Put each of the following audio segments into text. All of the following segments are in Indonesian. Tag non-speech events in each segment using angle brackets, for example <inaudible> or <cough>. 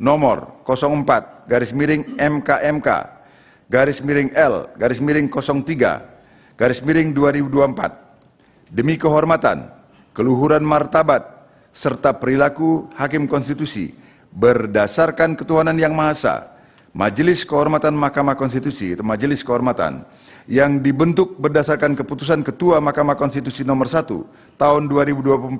nomor 04 garis miring MKMK garis miring L garis miring 03 garis miring 2024 demi kehormatan, keluhuran martabat serta perilaku hakim konstitusi berdasarkan ketuhanan yang maha esa Majelis Kehormatan Mahkamah Konstitusi atau Majelis Kehormatan yang dibentuk berdasarkan keputusan Ketua Mahkamah Konstitusi nomor 1 tahun 2024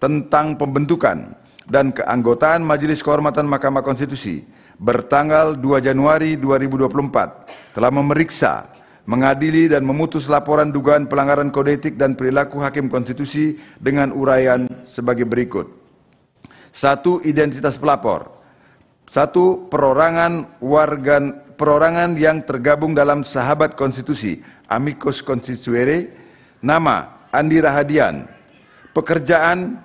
tentang pembentukan dan keanggotaan Majelis Kehormatan Mahkamah Konstitusi bertanggal 2 Januari 2024 telah memeriksa, mengadili dan memutus laporan dugaan pelanggaran kode etik dan perilaku hakim konstitusi dengan uraian sebagai berikut. Satu, identitas pelapor. Satu, perorangan warga perorangan yang tergabung dalam sahabat konstitusi, amicus constituere, nama Andi Rahadian, pekerjaan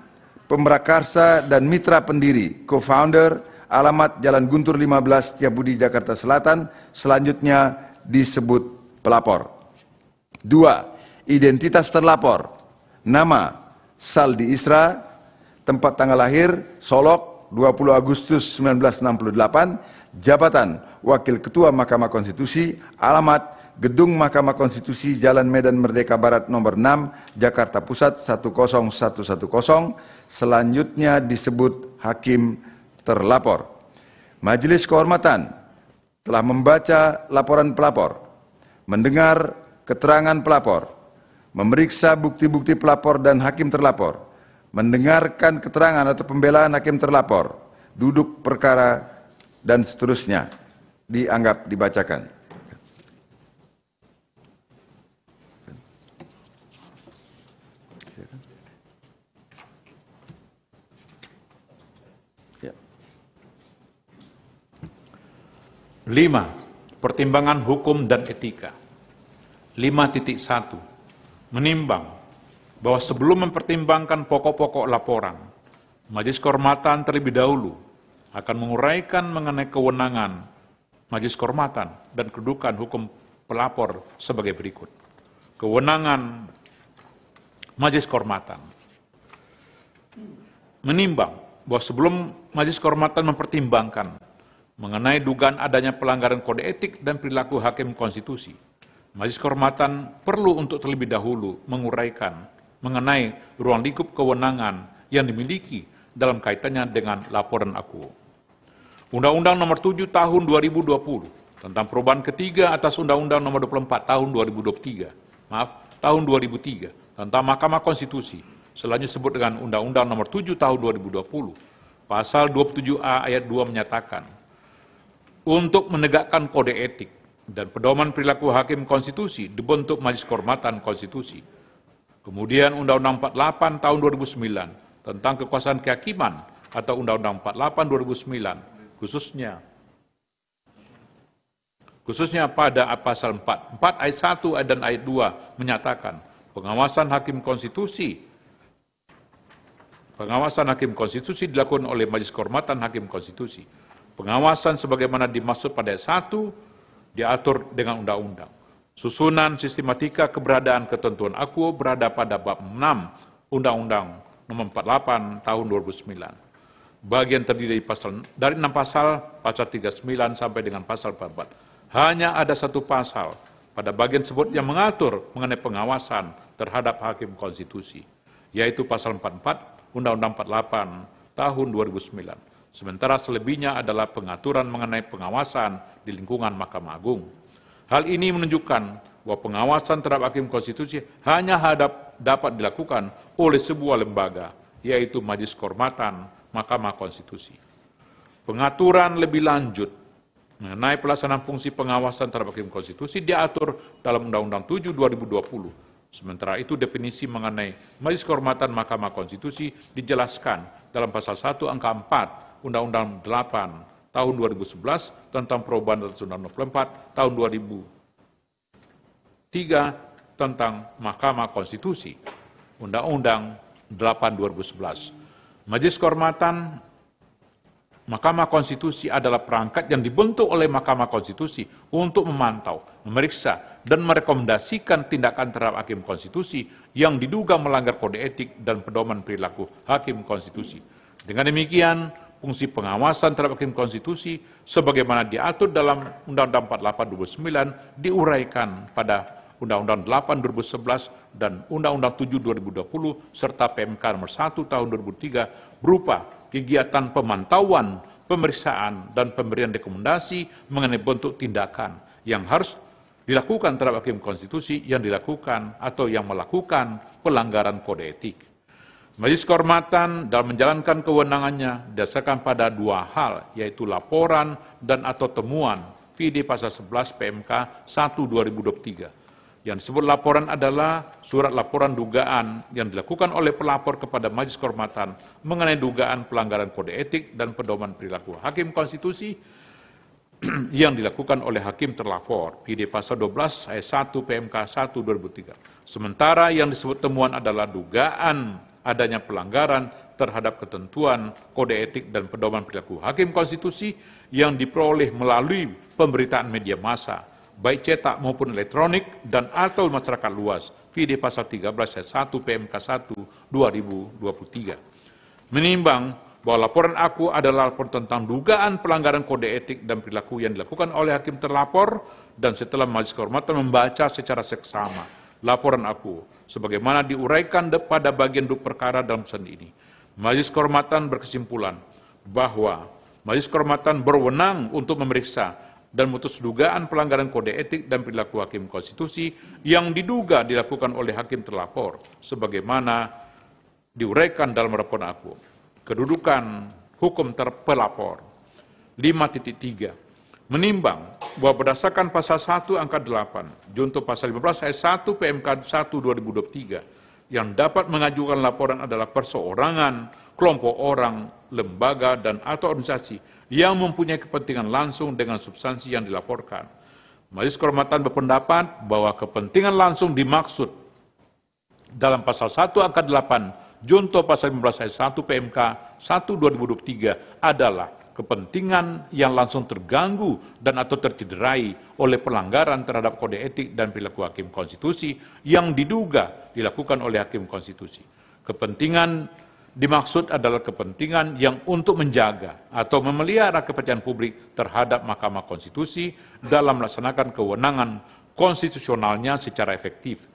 pemrakarsa dan mitra pendiri, co-founder, alamat Jalan Guntur 15, Budi, Jakarta Selatan, selanjutnya disebut pelapor. Dua, identitas terlapor, nama Saldi Isra, tempat tanggal lahir Solok 20 Agustus 1968, jabatan Wakil Ketua Mahkamah Konstitusi, alamat Gedung Mahkamah Konstitusi Jalan Medan Merdeka Barat nomor 6, Jakarta Pusat 10110, selanjutnya disebut hakim terlapor. Majelis kehormatan telah membaca laporan pelapor, mendengar keterangan pelapor, memeriksa bukti-bukti pelapor dan hakim terlapor, mendengarkan keterangan atau pembelaan hakim terlapor, duduk perkara, dan seterusnya dianggap dibacakan. Lima, pertimbangan hukum dan etika. 5.1 menimbang bahwa sebelum mempertimbangkan pokok-pokok laporan, Majelis Kehormatan terlebih dahulu akan menguraikan mengenai kewenangan Majelis Kehormatan dan kedudukan hukum pelapor sebagai berikut. Kewenangan Majelis Kehormatan menimbang bahwa sebelum Majelis Kehormatan mempertimbangkan mengenai dugaan adanya pelanggaran kode etik dan perilaku hakim konstitusi. Majelis Kehormatan perlu untuk terlebih dahulu menguraikan mengenai ruang lingkup kewenangan yang dimiliki dalam kaitannya dengan laporan aku. Undang-Undang Nomor 7 Tahun 2020 tentang perubahan ketiga atas Undang-Undang Nomor 24 Tahun 2023, maaf, tahun 2003 tentang Mahkamah Konstitusi, selanjutnya disebut dengan Undang-Undang Nomor 7 Tahun 2020. Pasal 27A ayat 2 menyatakan, untuk menegakkan kode etik dan pedoman perilaku hakim konstitusi dibentuk Majelis Kehormatan Konstitusi. Kemudian Undang-Undang 48 tahun 2009 tentang kekuasaan kehakiman atau Undang-Undang 48 2009 khususnya khususnya pada pasal 4. 4 ayat 1 dan ayat 2 menyatakan pengawasan hakim konstitusi pengawasan hakim konstitusi dilakukan oleh Majelis Kehormatan Hakim Konstitusi Pengawasan sebagaimana dimaksud pada ayat 1 diatur dengan undang-undang. Susunan sistematika keberadaan ketentuan aku berada pada bab 6 Undang-Undang Nomor 48 Tahun 2009. Bagian terdiri dari pasal dari 6 pasal, pasal 39 sampai dengan pasal 44. Hanya ada satu pasal pada bagian tersebut yang mengatur mengenai pengawasan terhadap hakim konstitusi, yaitu pasal 44 Undang-Undang 48 tahun 2009. Sementara selebihnya adalah pengaturan mengenai pengawasan di lingkungan Mahkamah Agung. Hal ini menunjukkan bahwa pengawasan terhadap hakim konstitusi hanya hadap, dapat dilakukan oleh sebuah lembaga, yaitu Majelis Kehormatan Mahkamah Konstitusi. Pengaturan lebih lanjut mengenai pelaksanaan fungsi pengawasan terhadap hakim konstitusi diatur dalam Undang-Undang 7 2020 Sementara itu definisi mengenai Majelis Kehormatan Mahkamah Konstitusi dijelaskan dalam pasal 1 angka 4 Undang-Undang 8 tahun 2011 tentang perubahan dan Empat tahun 2003 tentang Mahkamah Konstitusi, Undang-Undang 8 2011. Majelis Kehormatan Mahkamah Konstitusi adalah perangkat yang dibentuk oleh Mahkamah Konstitusi untuk memantau, memeriksa, dan merekomendasikan tindakan terhadap hakim konstitusi yang diduga melanggar kode etik dan pedoman perilaku hakim konstitusi. Dengan demikian, fungsi pengawasan terhadap hakim konstitusi sebagaimana diatur dalam Undang-Undang 48 2009 diuraikan pada Undang-Undang 8 2011 dan Undang-Undang 7 2020 serta PMK nomor 1 tahun 2003 berupa kegiatan pemantauan, pemeriksaan dan pemberian rekomendasi mengenai bentuk tindakan yang harus dilakukan terhadap hakim konstitusi yang dilakukan atau yang melakukan pelanggaran kode etik. Majelis kehormatan dalam menjalankan kewenangannya didasarkan pada dua hal, yaitu laporan dan atau temuan VD Pasal 11 PMK 1 2023. Yang disebut laporan adalah surat laporan dugaan yang dilakukan oleh pelapor kepada Majelis Kehormatan mengenai dugaan pelanggaran kode etik dan pedoman perilaku hakim konstitusi <clears throat> yang dilakukan oleh hakim terlapor PD pasal 12 ayat 1 PMK 1 2003. Sementara yang disebut temuan adalah dugaan adanya pelanggaran terhadap ketentuan kode etik dan pedoman perilaku hakim konstitusi yang diperoleh melalui pemberitaan media massa, baik cetak maupun elektronik dan atau masyarakat luas. vide pasal 13 ayat 1 PMK 1 2023. Menimbang bahwa laporan aku adalah laporan tentang dugaan pelanggaran kode etik dan perilaku yang dilakukan oleh hakim terlapor dan setelah majelis kehormatan membaca secara seksama laporan aku, sebagaimana diuraikan pada bagian duk perkara dalam pesan ini. Majelis Kehormatan berkesimpulan bahwa Majelis Kehormatan berwenang untuk memeriksa dan memutus dugaan pelanggaran kode etik dan perilaku hakim konstitusi yang diduga dilakukan oleh hakim terlapor, sebagaimana diuraikan dalam laporan aku. Kedudukan hukum terpelapor 5.3 menimbang bahwa berdasarkan pasal 1 angka 8 junto pasal 15 ayat 1 PMK 1 2023 yang dapat mengajukan laporan adalah perseorangan, kelompok orang, lembaga dan atau organisasi yang mempunyai kepentingan langsung dengan substansi yang dilaporkan. Majelis Kehormatan berpendapat bahwa kepentingan langsung dimaksud dalam pasal 1 angka 8 junto pasal 15 ayat 1 PMK 1 2023 adalah kepentingan yang langsung terganggu dan atau tercederai oleh pelanggaran terhadap kode etik dan perilaku hakim konstitusi yang diduga dilakukan oleh hakim konstitusi. Kepentingan dimaksud adalah kepentingan yang untuk menjaga atau memelihara kepercayaan publik terhadap Mahkamah Konstitusi dalam melaksanakan kewenangan konstitusionalnya secara efektif.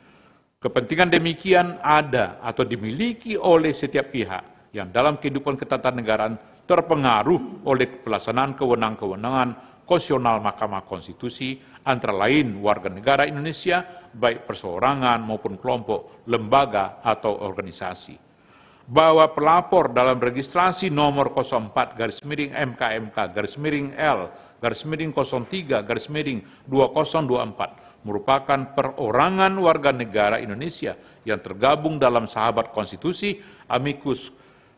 Kepentingan demikian ada atau dimiliki oleh setiap pihak yang dalam kehidupan ketatanegaraan terpengaruh oleh pelaksanaan kewenangan kewenangan konstitusional Mahkamah Konstitusi, antara lain warga negara Indonesia, baik perseorangan maupun kelompok, lembaga, atau organisasi. Bahwa pelapor dalam registrasi nomor 04 garis miring MKMK garis miring L garis miring 03 garis miring 2024 merupakan perorangan warga negara Indonesia yang tergabung dalam sahabat konstitusi amicus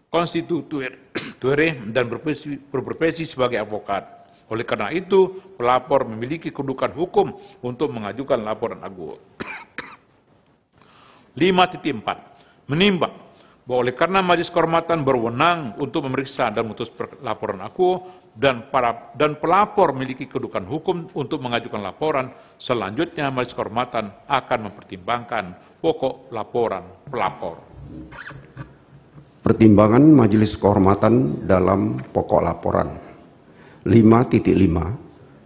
constituere Tuere dan berprofesi, berprofesi sebagai advokat. Oleh karena itu, pelapor memiliki kedudukan hukum untuk mengajukan laporan agung. 5.4. <clears throat> Menimbang bahwa oleh karena Majelis Kehormatan berwenang untuk memeriksa dan memutus laporan aku dan para dan pelapor memiliki kedudukan hukum untuk mengajukan laporan, selanjutnya Majelis Kehormatan akan mempertimbangkan pokok laporan pelapor. Pertimbangan Majelis Kehormatan dalam pokok laporan 5.5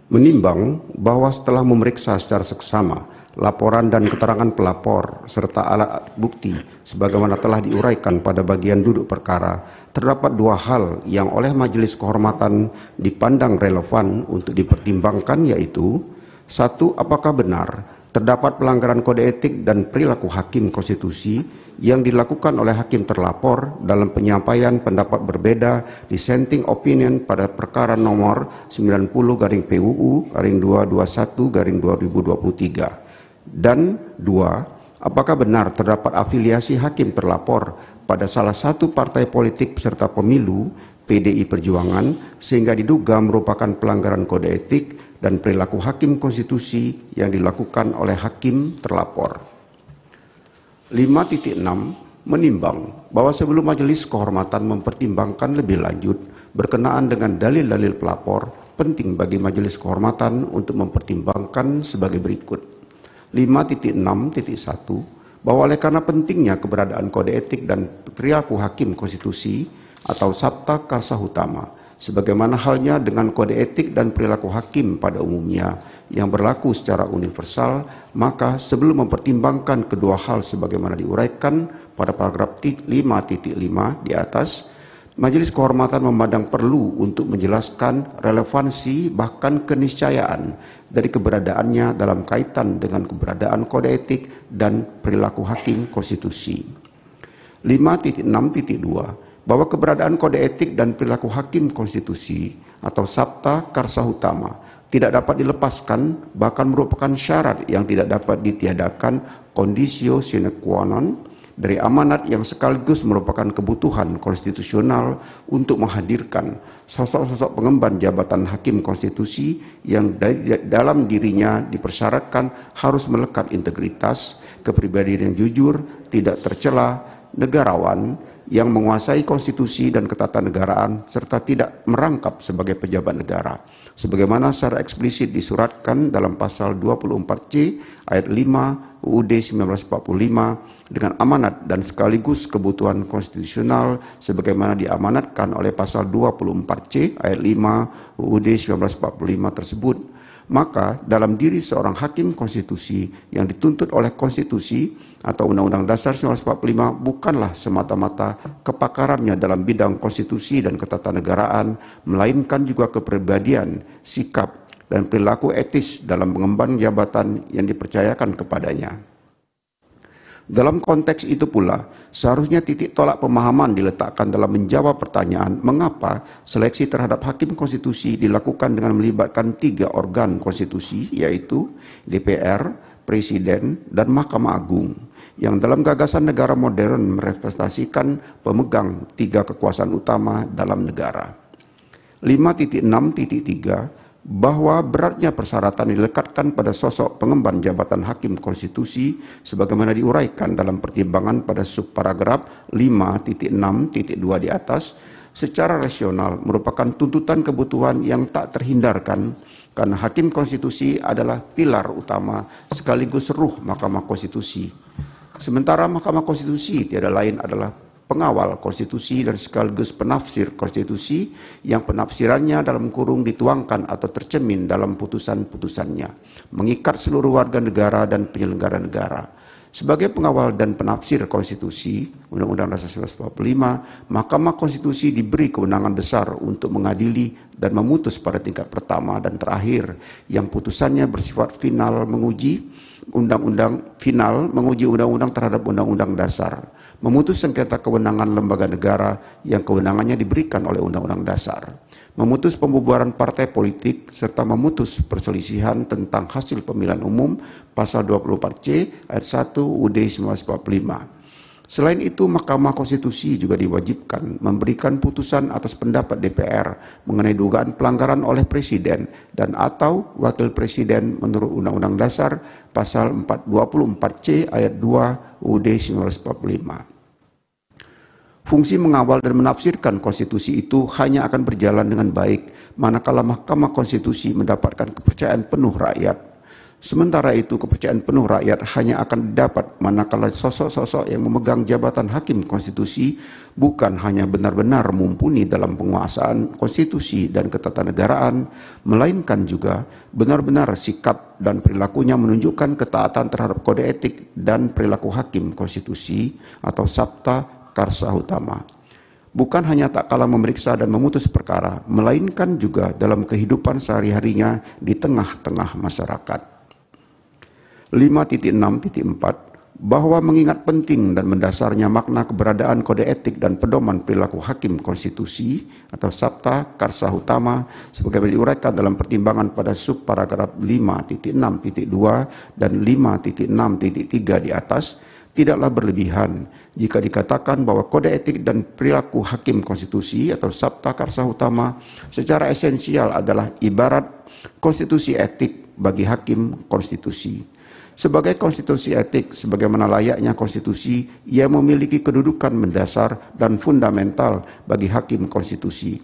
menimbang bahwa setelah memeriksa secara seksama laporan dan keterangan pelapor serta alat bukti sebagaimana telah diuraikan pada bagian duduk perkara terdapat dua hal yang oleh Majelis Kehormatan dipandang relevan untuk dipertimbangkan yaitu satu apakah benar terdapat pelanggaran kode etik dan perilaku hakim konstitusi yang dilakukan oleh hakim terlapor dalam penyampaian pendapat berbeda dissenting opinion pada perkara nomor 90 garing PUU garing 221 garing 2023 dan dua apakah benar terdapat afiliasi hakim terlapor pada salah satu partai politik peserta pemilu PDI Perjuangan sehingga diduga merupakan pelanggaran kode etik dan perilaku hakim konstitusi yang dilakukan oleh hakim terlapor. 5.6 menimbang bahwa sebelum majelis kehormatan mempertimbangkan lebih lanjut berkenaan dengan dalil-dalil pelapor, penting bagi majelis kehormatan untuk mempertimbangkan sebagai berikut. 5.6.1 bahwa oleh karena pentingnya keberadaan kode etik dan perilaku hakim konstitusi atau sabta kasah utama sebagaimana halnya dengan kode etik dan perilaku hakim pada umumnya yang berlaku secara universal, maka sebelum mempertimbangkan kedua hal sebagaimana diuraikan pada paragraf 5.5 di atas, Majelis Kehormatan memandang perlu untuk menjelaskan relevansi bahkan keniscayaan dari keberadaannya dalam kaitan dengan keberadaan kode etik dan perilaku hakim konstitusi. 5.6.2 bahwa keberadaan kode etik dan perilaku hakim konstitusi atau sabta karsa utama tidak dapat dilepaskan bahkan merupakan syarat yang tidak dapat ditiadakan kondisio sine qua non dari amanat yang sekaligus merupakan kebutuhan konstitusional untuk menghadirkan sosok-sosok pengemban jabatan hakim konstitusi yang dalam dirinya dipersyaratkan harus melekat integritas, kepribadian yang jujur, tidak tercela, negarawan, yang menguasai konstitusi dan ketatanegaraan serta tidak merangkap sebagai pejabat negara sebagaimana secara eksplisit disuratkan dalam pasal 24C ayat 5 UUD 1945 dengan amanat dan sekaligus kebutuhan konstitusional sebagaimana diamanatkan oleh pasal 24C ayat 5 UUD 1945 tersebut maka dalam diri seorang hakim konstitusi yang dituntut oleh konstitusi atau Undang-Undang Dasar 1945 bukanlah semata-mata kepakarannya dalam bidang konstitusi dan ketatanegaraan, melainkan juga kepribadian, sikap, dan perilaku etis dalam mengemban jabatan yang dipercayakan kepadanya. Dalam konteks itu pula, seharusnya titik tolak pemahaman diletakkan dalam menjawab pertanyaan mengapa seleksi terhadap hakim konstitusi dilakukan dengan melibatkan tiga organ konstitusi, yaitu DPR, Presiden, dan Mahkamah Agung yang dalam gagasan negara modern merepresentasikan pemegang tiga kekuasaan utama dalam negara. 5.6.3 bahwa beratnya persyaratan dilekatkan pada sosok pengemban jabatan hakim konstitusi sebagaimana diuraikan dalam pertimbangan pada subparagraf 5.6.2 di atas secara rasional merupakan tuntutan kebutuhan yang tak terhindarkan karena hakim konstitusi adalah pilar utama sekaligus ruh Mahkamah Konstitusi Sementara Mahkamah Konstitusi tiada lain adalah pengawal konstitusi dan sekaligus penafsir konstitusi yang penafsirannya dalam kurung dituangkan atau tercemin dalam putusan-putusannya, mengikat seluruh warga negara dan penyelenggara negara. Sebagai pengawal dan penafsir konstitusi, Undang-Undang Dasar 1945, Mahkamah Konstitusi diberi kewenangan besar untuk mengadili dan memutus pada tingkat pertama dan terakhir yang putusannya bersifat final menguji, undang-undang final, menguji undang-undang terhadap undang-undang dasar, memutus sengketa kewenangan lembaga negara yang kewenangannya diberikan oleh undang-undang dasar, memutus pembubaran partai politik serta memutus perselisihan tentang hasil pemilihan umum pasal 24C ayat 1 UUD 1945 Selain itu, Mahkamah Konstitusi juga diwajibkan memberikan putusan atas pendapat DPR mengenai dugaan pelanggaran oleh Presiden dan atau Wakil Presiden menurut Undang-Undang Dasar Pasal 424C ayat 2 UUD 1945. Fungsi mengawal dan menafsirkan konstitusi itu hanya akan berjalan dengan baik manakala Mahkamah Konstitusi mendapatkan kepercayaan penuh rakyat Sementara itu kepercayaan penuh rakyat hanya akan didapat manakala sosok-sosok yang memegang jabatan hakim konstitusi bukan hanya benar-benar mumpuni dalam penguasaan konstitusi dan ketatanegaraan, melainkan juga benar-benar sikap dan perilakunya menunjukkan ketaatan terhadap kode etik dan perilaku hakim konstitusi atau sabta karsa utama bukan hanya tak kalah memeriksa dan memutus perkara, melainkan juga dalam kehidupan sehari-harinya di tengah-tengah masyarakat. 5.6.4 bahwa mengingat penting dan mendasarnya makna keberadaan kode etik dan pedoman perilaku hakim konstitusi atau sabta karsa utama sebagai diuraikan dalam pertimbangan pada subparagraf 5.6.2 dan 5.6.3 di atas tidaklah berlebihan jika dikatakan bahwa kode etik dan perilaku hakim konstitusi atau sabta karsa utama secara esensial adalah ibarat konstitusi etik bagi hakim konstitusi sebagai konstitusi etik, sebagaimana layaknya konstitusi, ia memiliki kedudukan mendasar dan fundamental bagi hakim konstitusi.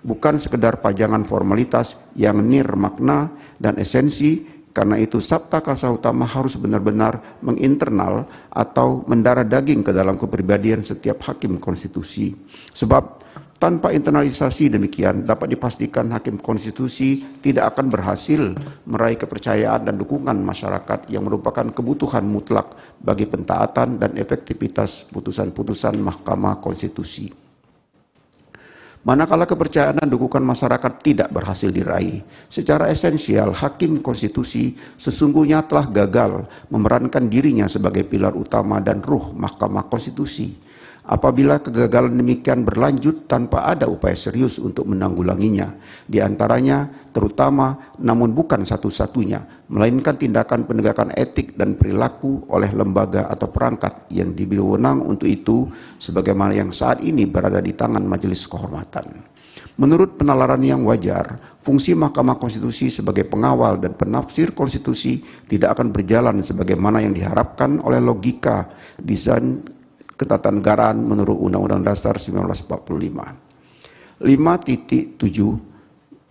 Bukan sekedar pajangan formalitas yang nir makna dan esensi karena itu sabta kasa utama harus benar-benar menginternal atau mendarah daging ke dalam kepribadian setiap hakim konstitusi. Sebab tanpa internalisasi demikian dapat dipastikan hakim konstitusi tidak akan berhasil meraih kepercayaan dan dukungan masyarakat yang merupakan kebutuhan mutlak bagi pentaatan dan efektivitas putusan-putusan Mahkamah Konstitusi. Manakala kepercayaan dan dukungan masyarakat tidak berhasil diraih, secara esensial hakim konstitusi sesungguhnya telah gagal memerankan dirinya sebagai pilar utama dan ruh Mahkamah Konstitusi Apabila kegagalan demikian berlanjut tanpa ada upaya serius untuk menanggulanginya, di antaranya terutama namun bukan satu-satunya, melainkan tindakan penegakan etik dan perilaku oleh lembaga atau perangkat yang diberi wewenang untuk itu sebagaimana yang saat ini berada di tangan majelis kehormatan. Menurut penalaran yang wajar, fungsi Mahkamah Konstitusi sebagai pengawal dan penafsir konstitusi tidak akan berjalan sebagaimana yang diharapkan oleh logika desain ketatanegaraan menurut Undang-Undang Dasar 1945. 5.7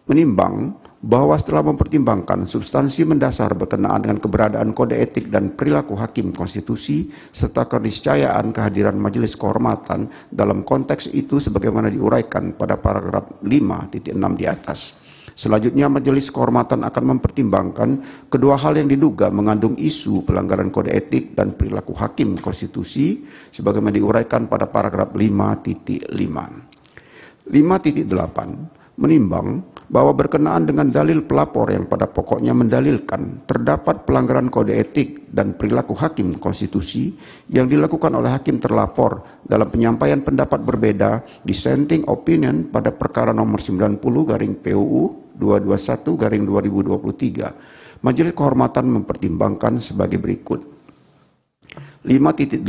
menimbang bahwa setelah mempertimbangkan substansi mendasar berkenaan dengan keberadaan kode etik dan perilaku hakim konstitusi serta keniscayaan kehadiran majelis kehormatan dalam konteks itu sebagaimana diuraikan pada paragraf 5.6 di atas. Selanjutnya majelis kehormatan akan mempertimbangkan kedua hal yang diduga mengandung isu pelanggaran kode etik dan perilaku hakim konstitusi sebagaimana diuraikan pada paragraf 5.5. 5.8 menimbang bahwa berkenaan dengan dalil pelapor yang pada pokoknya mendalilkan terdapat pelanggaran kode etik dan perilaku hakim konstitusi yang dilakukan oleh hakim terlapor dalam penyampaian pendapat berbeda dissenting opinion pada perkara nomor 90 garing PUU 221 garing 2023. Majelis kehormatan mempertimbangkan sebagai berikut. 5.8.1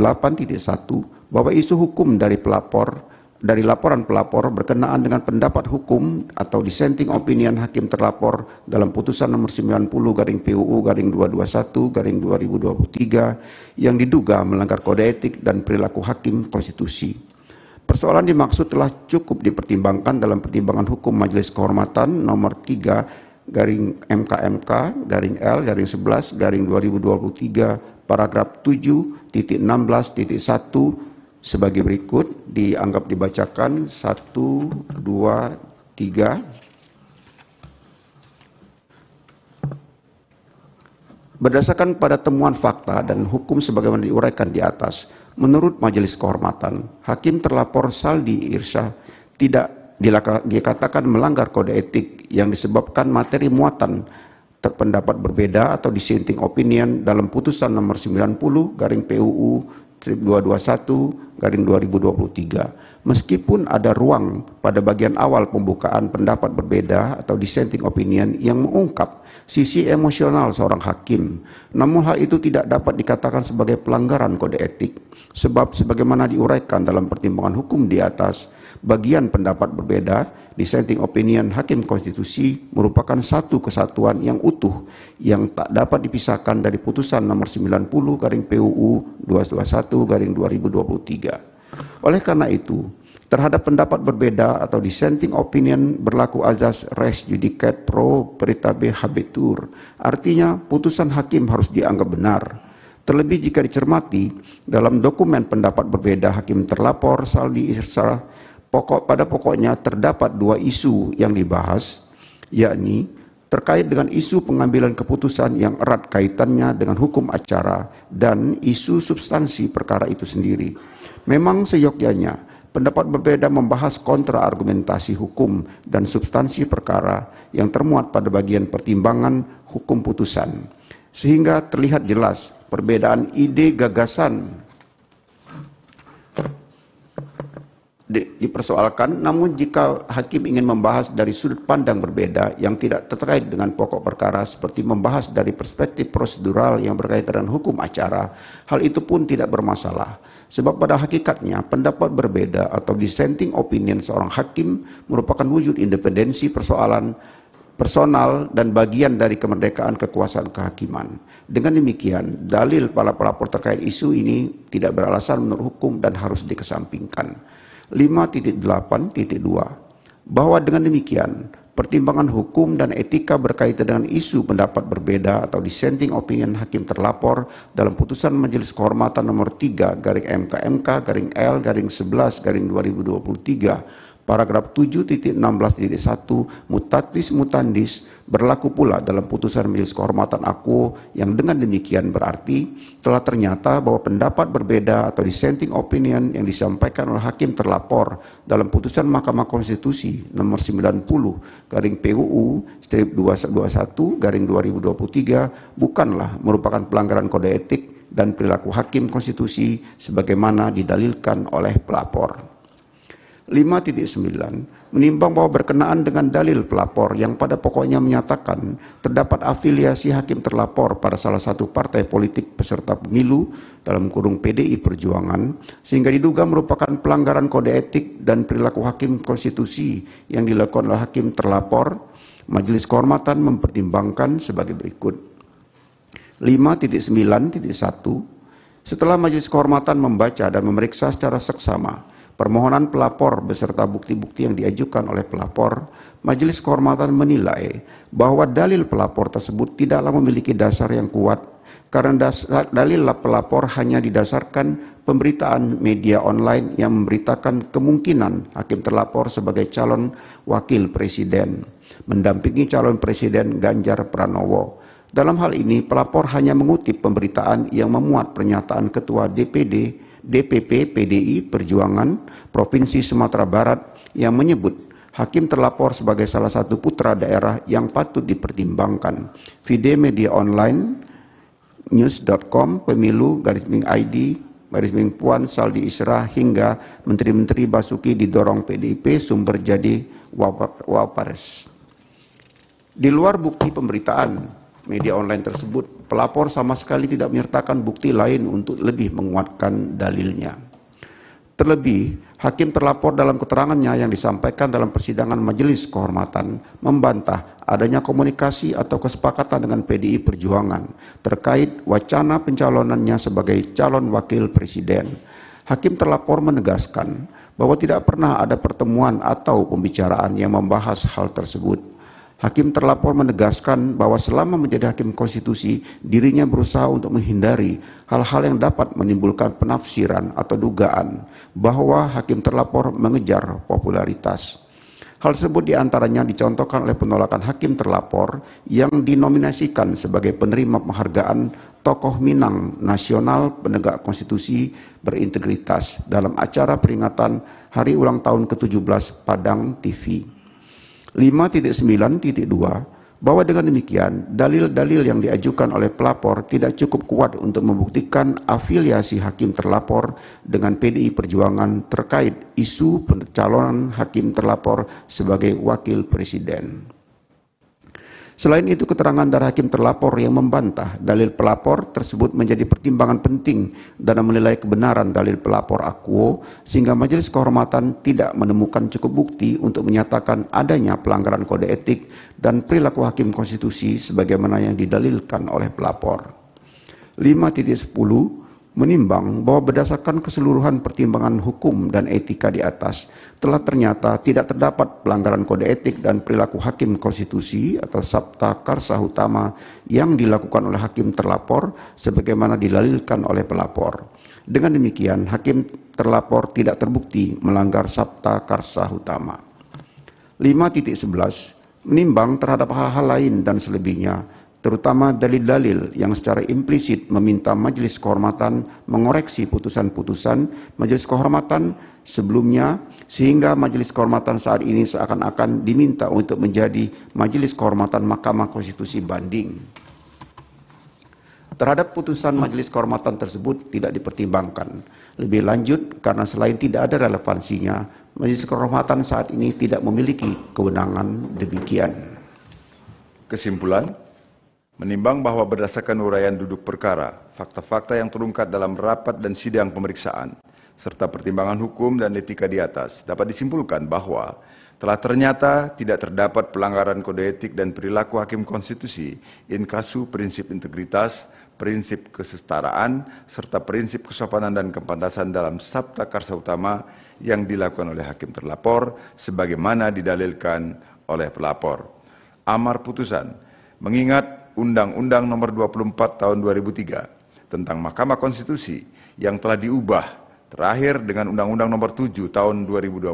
bahwa isu hukum dari pelapor dari laporan pelapor berkenaan dengan pendapat hukum atau dissenting opinion hakim terlapor dalam putusan nomor 90 garing PUU garing 221 garing 2023 yang diduga melanggar kode etik dan perilaku hakim konstitusi. Persoalan dimaksud telah cukup dipertimbangkan dalam pertimbangan hukum Majelis Kehormatan nomor 3 garing MKMK garing L garing 11 garing 2023 paragraf 7.16.1 titik titik sebagai berikut dianggap dibacakan 1 2 3 Berdasarkan pada temuan fakta dan hukum sebagaimana diuraikan di atas, Menurut Majelis Kehormatan, Hakim terlapor Saldi Irsyah tidak dikatakan melanggar kode etik yang disebabkan materi muatan terpendapat berbeda atau dissenting opinion dalam putusan nomor 90 garing PUU 221 garing 2023 meskipun ada ruang pada bagian awal pembukaan pendapat berbeda atau dissenting opinion yang mengungkap sisi emosional seorang hakim. Namun hal itu tidak dapat dikatakan sebagai pelanggaran kode etik sebab sebagaimana diuraikan dalam pertimbangan hukum di atas, bagian pendapat berbeda, dissenting opinion hakim konstitusi merupakan satu kesatuan yang utuh yang tak dapat dipisahkan dari putusan nomor 90 garing PUU 221 garing 2023. Oleh karena itu, terhadap pendapat berbeda atau dissenting opinion berlaku azas res judicat pro peritabe habetur. Artinya, putusan hakim harus dianggap benar. Terlebih jika dicermati, dalam dokumen pendapat berbeda hakim terlapor Saldi Isra pokok pada pokoknya terdapat dua isu yang dibahas, yakni terkait dengan isu pengambilan keputusan yang erat kaitannya dengan hukum acara dan isu substansi perkara itu sendiri. Memang seyogyanya, pendapat berbeda membahas kontra argumentasi hukum dan substansi perkara yang termuat pada bagian pertimbangan hukum putusan. Sehingga terlihat jelas perbedaan ide gagasan dipersoalkan namun jika hakim ingin membahas dari sudut pandang berbeda yang tidak terkait dengan pokok perkara seperti membahas dari perspektif prosedural yang berkaitan dengan hukum acara hal itu pun tidak bermasalah Sebab pada hakikatnya pendapat berbeda atau dissenting opinion seorang hakim merupakan wujud independensi persoalan personal dan bagian dari kemerdekaan kekuasaan kehakiman. Dengan demikian, dalil para pelapor terkait isu ini tidak beralasan menurut hukum dan harus dikesampingkan. 5.8.2 Bahwa dengan demikian, Pertimbangan hukum dan etika berkaitan dengan isu pendapat berbeda atau dissenting opinion hakim terlapor dalam putusan Majelis Kehormatan nomor 3 garing MKMK garing L garing 11 garing 2023 paragraf 7.16.1 mutatis mutandis berlaku pula dalam putusan Majelis Kehormatan Aku yang dengan demikian berarti telah ternyata bahwa pendapat berbeda atau dissenting opinion yang disampaikan oleh hakim terlapor dalam putusan Mahkamah Konstitusi nomor 90 garing PUU strip 221 garing 2023 bukanlah merupakan pelanggaran kode etik dan perilaku hakim konstitusi sebagaimana didalilkan oleh pelapor. 5.9 menimbang bahwa berkenaan dengan dalil pelapor yang pada pokoknya menyatakan terdapat afiliasi hakim terlapor pada salah satu partai politik peserta pemilu dalam kurung PDI Perjuangan sehingga diduga merupakan pelanggaran kode etik dan perilaku hakim konstitusi yang dilakukan oleh hakim terlapor Majelis Kehormatan mempertimbangkan sebagai berikut 5.9.1 setelah Majelis Kehormatan membaca dan memeriksa secara seksama Permohonan pelapor beserta bukti-bukti yang diajukan oleh pelapor, Majelis Kehormatan menilai bahwa dalil pelapor tersebut tidaklah memiliki dasar yang kuat karena dasar, dalil pelapor hanya didasarkan pemberitaan media online yang memberitakan kemungkinan hakim terlapor sebagai calon wakil presiden, mendampingi calon presiden Ganjar Pranowo. Dalam hal ini, pelapor hanya mengutip pemberitaan yang memuat pernyataan Ketua DPD DPP PDI Perjuangan Provinsi Sumatera Barat yang menyebut Hakim terlapor sebagai salah satu putra daerah yang patut dipertimbangkan. Vide media online news.com pemilu garis miring ID garis miring Puan Saldi Isra hingga menteri-menteri Basuki didorong PDIP sumber jadi wapres. Di luar bukti pemberitaan, media online tersebut, pelapor sama sekali tidak menyertakan bukti lain untuk lebih menguatkan dalilnya. Terlebih, hakim terlapor dalam keterangannya yang disampaikan dalam persidangan majelis kehormatan membantah adanya komunikasi atau kesepakatan dengan PDI Perjuangan terkait wacana pencalonannya sebagai calon wakil presiden. Hakim terlapor menegaskan bahwa tidak pernah ada pertemuan atau pembicaraan yang membahas hal tersebut Hakim terlapor menegaskan bahwa selama menjadi hakim konstitusi, dirinya berusaha untuk menghindari hal-hal yang dapat menimbulkan penafsiran atau dugaan bahwa hakim terlapor mengejar popularitas. Hal tersebut diantaranya dicontohkan oleh penolakan hakim terlapor yang dinominasikan sebagai penerima penghargaan tokoh Minang Nasional Penegak Konstitusi Berintegritas dalam acara peringatan Hari Ulang Tahun ke-17 Padang TV. 5.9.2 bahwa dengan demikian dalil-dalil yang diajukan oleh pelapor tidak cukup kuat untuk membuktikan afiliasi hakim terlapor dengan PDI Perjuangan terkait isu pencalonan hakim terlapor sebagai wakil presiden. Selain itu keterangan dari hakim terlapor yang membantah dalil pelapor tersebut menjadi pertimbangan penting dalam menilai kebenaran dalil pelapor akuo sehingga majelis kehormatan tidak menemukan cukup bukti untuk menyatakan adanya pelanggaran kode etik dan perilaku hakim konstitusi sebagaimana yang didalilkan oleh pelapor. 5.10 menimbang bahwa berdasarkan keseluruhan pertimbangan hukum dan etika di atas, telah ternyata tidak terdapat pelanggaran kode etik dan perilaku hakim konstitusi atau sabta karsa utama yang dilakukan oleh hakim terlapor sebagaimana dilalilkan oleh pelapor. Dengan demikian, hakim terlapor tidak terbukti melanggar sabta karsa utama. 5.11 Menimbang terhadap hal-hal lain dan selebihnya terutama dalil-dalil yang secara implisit meminta majelis kehormatan mengoreksi putusan-putusan majelis kehormatan sebelumnya sehingga majelis kehormatan saat ini seakan-akan diminta untuk menjadi majelis kehormatan Mahkamah Konstitusi banding. Terhadap putusan majelis kehormatan tersebut tidak dipertimbangkan. Lebih lanjut, karena selain tidak ada relevansinya, majelis kehormatan saat ini tidak memiliki kewenangan demikian. Kesimpulan, Menimbang bahwa berdasarkan uraian duduk perkara, fakta-fakta yang terungkap dalam rapat dan sidang pemeriksaan, serta pertimbangan hukum dan etika di atas, dapat disimpulkan bahwa telah ternyata tidak terdapat pelanggaran kode etik dan perilaku hakim konstitusi in kasu prinsip integritas, prinsip kesetaraan, serta prinsip kesopanan dan kepantasan dalam sabta karsa utama yang dilakukan oleh hakim terlapor sebagaimana didalilkan oleh pelapor. Amar putusan, mengingat Undang-Undang Nomor 24 Tahun 2003 tentang Mahkamah Konstitusi yang telah diubah terakhir dengan Undang-Undang Nomor 7 Tahun 2020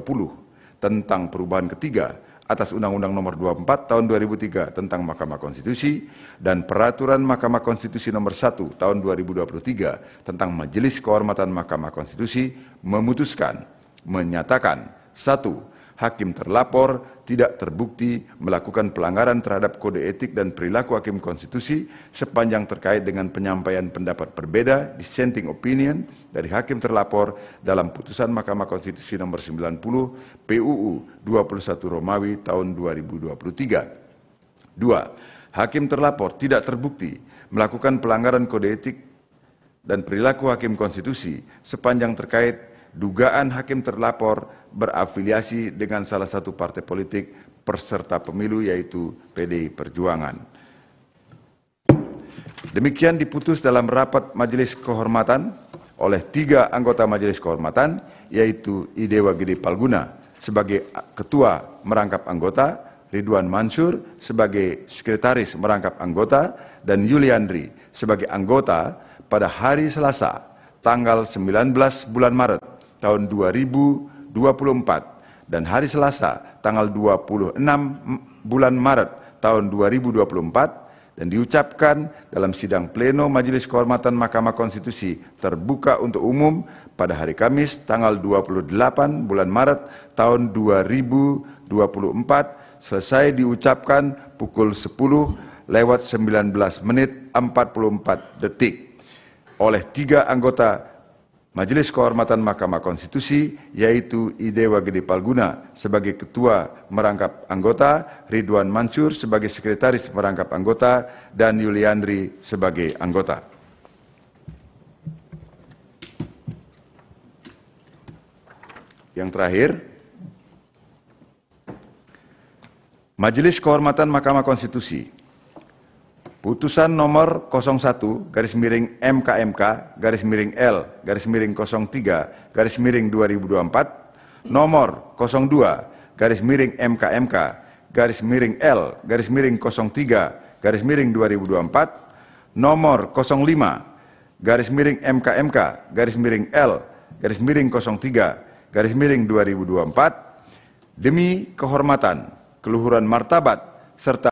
tentang perubahan ketiga atas Undang-Undang Nomor 24 Tahun 2003 tentang Mahkamah Konstitusi dan Peraturan Mahkamah Konstitusi Nomor 1 Tahun 2023 tentang Majelis Kehormatan Mahkamah Konstitusi memutuskan menyatakan satu hakim terlapor tidak terbukti melakukan pelanggaran terhadap kode etik dan perilaku hakim konstitusi sepanjang terkait dengan penyampaian pendapat berbeda dissenting opinion dari hakim terlapor dalam putusan Mahkamah Konstitusi nomor 90 PUU 21 Romawi tahun 2023. 2. Hakim terlapor tidak terbukti melakukan pelanggaran kode etik dan perilaku hakim konstitusi sepanjang terkait dugaan hakim terlapor berafiliasi dengan salah satu partai politik peserta pemilu yaitu PDI Perjuangan. Demikian diputus dalam rapat majelis kehormatan oleh tiga anggota majelis kehormatan yaitu Idewa Gede Palguna sebagai ketua merangkap anggota, Ridwan Mansur sebagai sekretaris merangkap anggota dan Yuliandri sebagai anggota pada hari Selasa tanggal 19 bulan Maret tahun 2000 2024 dan hari Selasa tanggal 26 bulan Maret tahun 2024 dan diucapkan dalam sidang pleno Majelis Kehormatan Mahkamah Konstitusi terbuka untuk umum pada hari Kamis tanggal 28 bulan Maret tahun 2024 selesai diucapkan pukul 10 lewat 19 menit 44 detik oleh tiga anggota Majelis Kehormatan Mahkamah Konstitusi yaitu Idewa Gede Palguna sebagai ketua merangkap anggota, Ridwan Mansur sebagai sekretaris merangkap anggota, dan Yuliandri sebagai anggota. Yang terakhir, Majelis Kehormatan Mahkamah Konstitusi Putusan nomor 01 garis miring MKMK garis miring L garis miring 03 garis miring 2024 nomor 02 garis miring MKMK garis miring L garis miring 03 garis miring 2024 nomor 05 garis miring MKMK garis miring L garis miring 03 garis miring 2024 demi kehormatan keluhuran martabat serta